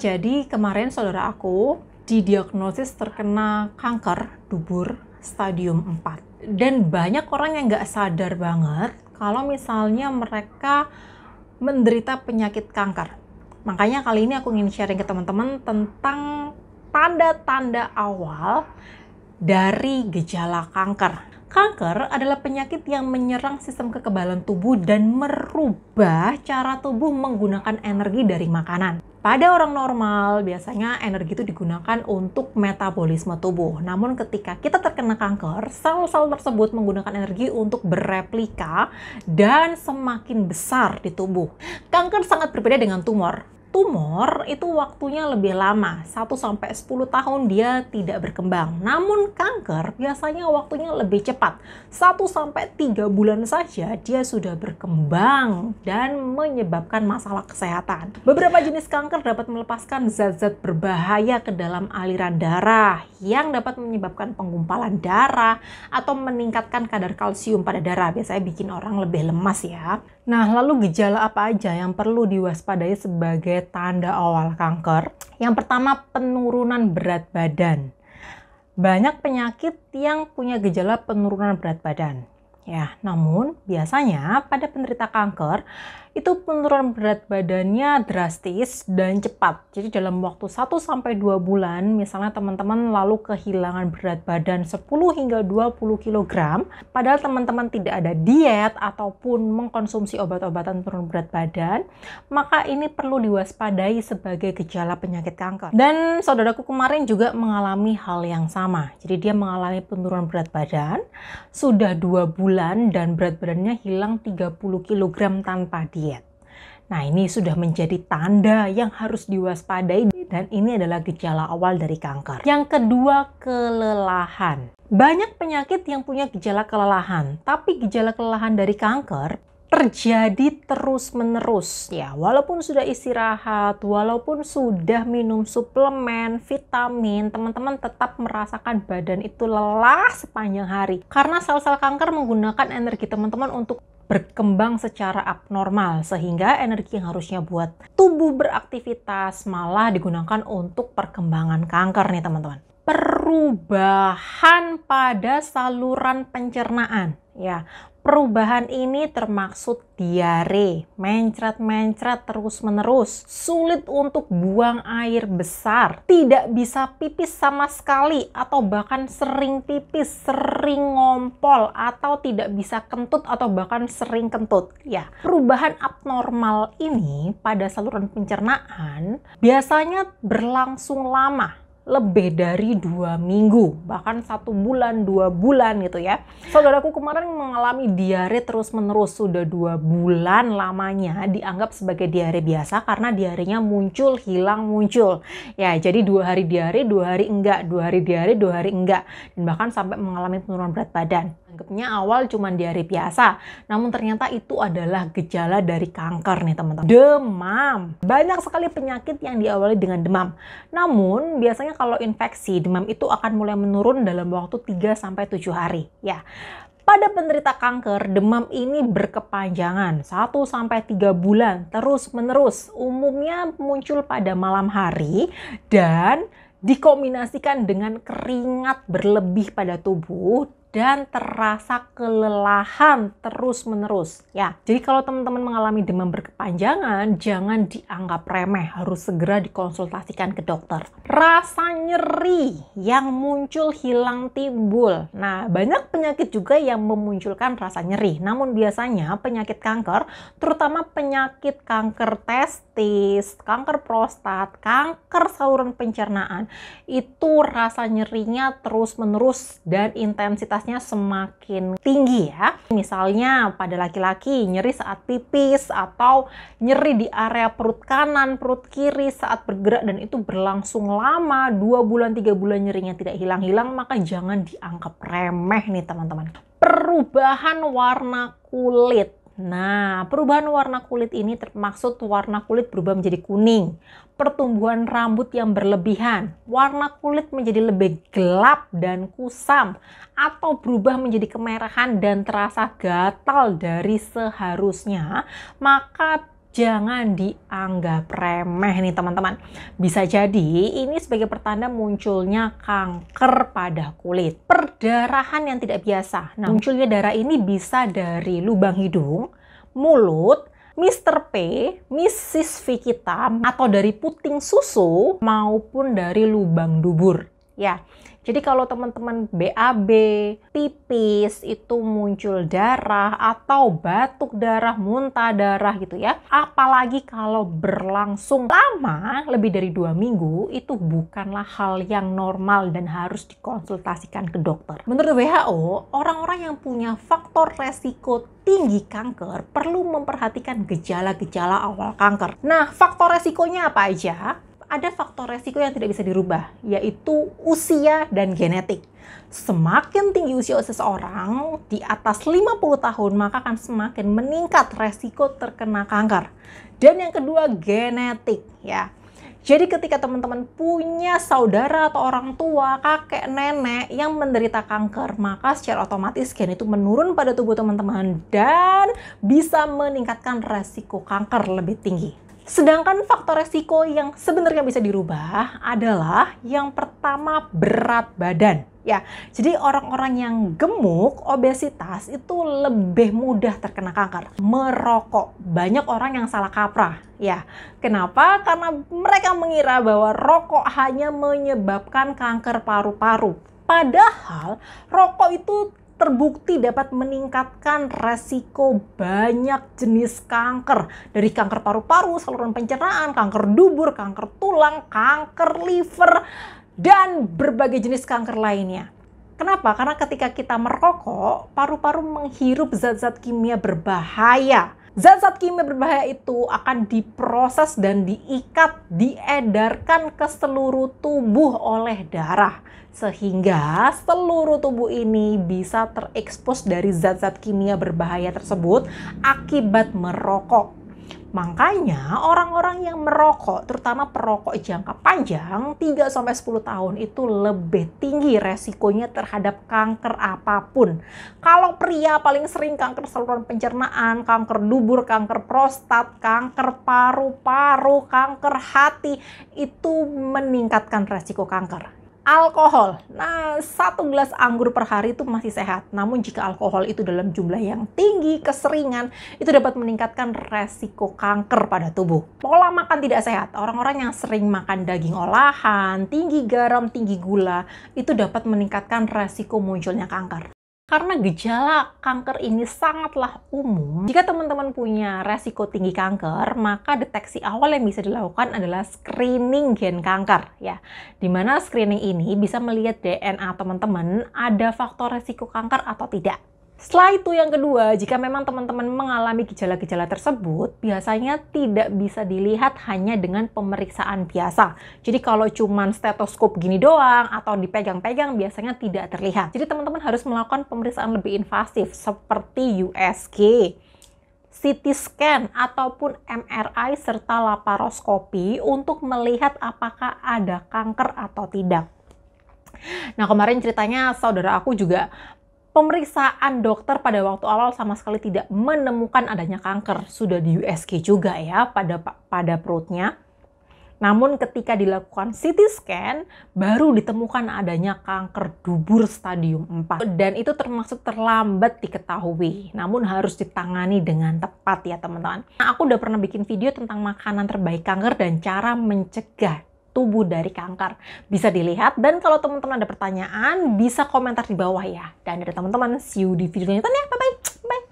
Jadi kemarin saudara aku didiagnosis terkena kanker dubur stadium 4. Dan banyak orang yang nggak sadar banget kalau misalnya mereka menderita penyakit kanker. Makanya kali ini aku ingin sharing ke teman-teman tentang tanda-tanda awal dari gejala kanker Kanker adalah penyakit yang menyerang sistem kekebalan tubuh dan merubah cara tubuh menggunakan energi dari makanan. Pada orang normal, biasanya energi itu digunakan untuk metabolisme tubuh. Namun ketika kita terkena kanker, sel-sel tersebut menggunakan energi untuk bereplika dan semakin besar di tubuh. Kanker sangat berbeda dengan tumor tumor itu waktunya lebih lama, 1 sampai 10 tahun dia tidak berkembang. Namun kanker biasanya waktunya lebih cepat. 1 sampai 3 bulan saja dia sudah berkembang dan menyebabkan masalah kesehatan. Beberapa jenis kanker dapat melepaskan zat-zat berbahaya ke dalam aliran darah yang dapat menyebabkan penggumpalan darah atau meningkatkan kadar kalsium pada darah. Biasanya bikin orang lebih lemas ya. Nah, lalu gejala apa aja yang perlu diwaspadai sebagai sebagai tanda awal kanker. Yang pertama, penurunan berat badan. Banyak penyakit yang punya gejala penurunan berat badan. Ya, namun biasanya pada penderita kanker itu penurunan berat badannya drastis dan cepat. Jadi dalam waktu 1 sampai 2 bulan, misalnya teman-teman lalu kehilangan berat badan 10 hingga 20 kg, padahal teman-teman tidak ada diet ataupun mengkonsumsi obat-obatan penurun berat badan, maka ini perlu diwaspadai sebagai gejala penyakit kanker. Dan saudaraku kemarin juga mengalami hal yang sama. Jadi dia mengalami penurunan berat badan sudah 2 bulan dan berat badannya hilang 30 kg tanpa diet Nah, ini sudah menjadi tanda yang harus diwaspadai dan ini adalah gejala awal dari kanker. Yang kedua, kelelahan. Banyak penyakit yang punya gejala kelelahan, tapi gejala kelelahan dari kanker terjadi terus-menerus ya. Walaupun sudah istirahat, walaupun sudah minum suplemen, vitamin, teman-teman tetap merasakan badan itu lelah sepanjang hari. Karena sel-sel kanker menggunakan energi teman-teman untuk berkembang secara abnormal sehingga energi yang harusnya buat tubuh beraktivitas malah digunakan untuk perkembangan kanker nih teman-teman. Perubahan pada saluran pencernaan ya. Perubahan ini termaksud diare, mencret-mencret terus-menerus, sulit untuk buang air besar, tidak bisa pipis sama sekali atau bahkan sering pipis, sering ngompol atau tidak bisa kentut atau bahkan sering kentut. Ya, perubahan abnormal ini pada saluran pencernaan biasanya berlangsung lama lebih dari dua minggu, bahkan satu bulan, dua bulan gitu ya. Saudaraku kemarin mengalami diare terus-menerus sudah dua bulan lamanya dianggap sebagai diare biasa karena diarenya muncul, hilang, muncul. Ya, jadi dua hari diare, dua hari enggak, dua hari diare, dua hari enggak, dan bahkan sampai mengalami penurunan berat badan dianggapnya awal cuma diare biasa, namun ternyata itu adalah gejala dari kanker nih teman-teman. Demam. Banyak sekali penyakit yang diawali dengan demam. Namun biasanya kalau infeksi, demam itu akan mulai menurun dalam waktu 3 sampai 7 hari ya. Pada penderita kanker, demam ini berkepanjangan 1-3 bulan terus-menerus. Umumnya muncul pada malam hari dan dikombinasikan dengan keringat berlebih pada tubuh dan terasa kelelahan terus-menerus. Ya, jadi kalau teman-teman mengalami demam berkepanjangan, jangan dianggap remeh, harus segera dikonsultasikan ke dokter. Rasa nyeri yang muncul hilang timbul. Nah, banyak penyakit juga yang memunculkan rasa nyeri. Namun biasanya penyakit kanker, terutama penyakit kanker testis, kanker prostat, kanker saluran pencernaan, itu rasa nyerinya terus-menerus dan intensitas intensitasnya semakin tinggi ya. Misalnya pada laki-laki nyeri saat pipis atau nyeri di area perut kanan, perut kiri saat bergerak dan itu berlangsung lama, dua bulan, tiga bulan nyerinya tidak hilang-hilang, maka jangan dianggap remeh nih teman-teman. Perubahan warna kulit Nah, perubahan warna kulit ini termaksud warna kulit berubah menjadi kuning, pertumbuhan rambut yang berlebihan, warna kulit menjadi lebih gelap dan kusam, atau berubah menjadi kemerahan dan terasa gatal dari seharusnya, maka jangan dianggap remeh nih teman-teman. Bisa jadi ini sebagai pertanda munculnya kanker pada kulit. Perdarahan yang tidak biasa. Nah, hmm. munculnya darah ini bisa dari lubang hidung, mulut, Mr. P, Mrs. kita atau dari puting susu maupun dari lubang dubur. Ya, jadi kalau teman-teman BAB, tipis, itu muncul darah atau batuk darah, muntah darah gitu ya. Apalagi kalau berlangsung lama, lebih dari dua minggu, itu bukanlah hal yang normal dan harus dikonsultasikan ke dokter. Menurut WHO, orang-orang yang punya faktor resiko tinggi kanker perlu memperhatikan gejala-gejala awal kanker. Nah, faktor resikonya apa aja? ada faktor resiko yang tidak bisa dirubah, yaitu usia dan genetik. Semakin tinggi usia seseorang, di atas 50 tahun, maka akan semakin meningkat resiko terkena kanker. Dan yang kedua, genetik. ya. Jadi ketika teman-teman punya saudara atau orang tua, kakek, nenek yang menderita kanker, maka secara otomatis gen itu menurun pada tubuh teman-teman dan bisa meningkatkan resiko kanker lebih tinggi. Sedangkan faktor resiko yang sebenarnya bisa dirubah adalah yang pertama berat badan. Ya, jadi orang-orang yang gemuk, obesitas itu lebih mudah terkena kanker. Merokok, banyak orang yang salah kaprah. Ya, kenapa? Karena mereka mengira bahwa rokok hanya menyebabkan kanker paru-paru. Padahal rokok itu terbukti dapat meningkatkan resiko banyak jenis kanker. Dari kanker paru-paru, saluran pencernaan, kanker dubur, kanker tulang, kanker liver, dan berbagai jenis kanker lainnya. Kenapa? Karena ketika kita merokok, paru-paru menghirup zat-zat kimia berbahaya Zat-zat kimia berbahaya itu akan diproses dan diikat, diedarkan ke seluruh tubuh oleh darah. Sehingga seluruh tubuh ini bisa terekspos dari zat-zat kimia berbahaya tersebut akibat merokok. Makanya orang-orang yang merokok, terutama perokok jangka panjang, 3 sampai 10 tahun itu lebih tinggi resikonya terhadap kanker apapun. Kalau pria paling sering kanker saluran pencernaan, kanker dubur, kanker prostat, kanker paru-paru, kanker hati itu meningkatkan resiko kanker alkohol. Nah, satu gelas anggur per hari itu masih sehat. Namun jika alkohol itu dalam jumlah yang tinggi, keseringan, itu dapat meningkatkan resiko kanker pada tubuh. Pola makan tidak sehat. Orang-orang yang sering makan daging olahan, tinggi garam, tinggi gula, itu dapat meningkatkan resiko munculnya kanker. Karena gejala kanker ini sangatlah umum. Jika teman-teman punya resiko tinggi kanker, maka deteksi awal yang bisa dilakukan adalah screening gen kanker ya. Dimana screening ini bisa melihat DNA teman-teman ada faktor resiko kanker atau tidak. Setelah itu yang kedua, jika memang teman-teman mengalami gejala-gejala tersebut, biasanya tidak bisa dilihat hanya dengan pemeriksaan biasa. Jadi kalau cuma stetoskop gini doang atau dipegang-pegang biasanya tidak terlihat. Jadi teman-teman harus melakukan pemeriksaan lebih invasif seperti USG, CT scan ataupun MRI serta laparoskopi untuk melihat apakah ada kanker atau tidak. Nah kemarin ceritanya saudara aku juga pemeriksaan dokter pada waktu awal sama sekali tidak menemukan adanya kanker. Sudah di USG juga ya pada pada perutnya. Namun ketika dilakukan CT scan, baru ditemukan adanya kanker dubur stadium 4. Dan itu termasuk terlambat diketahui, namun harus ditangani dengan tepat ya teman-teman. Nah, aku udah pernah bikin video tentang makanan terbaik kanker dan cara mencegah tubuh dari kanker. Bisa dilihat dan kalau teman-teman ada pertanyaan bisa komentar di bawah ya. Dan dari teman-teman, see you di video selanjutnya. Bye-bye. Bye. -bye. bye bye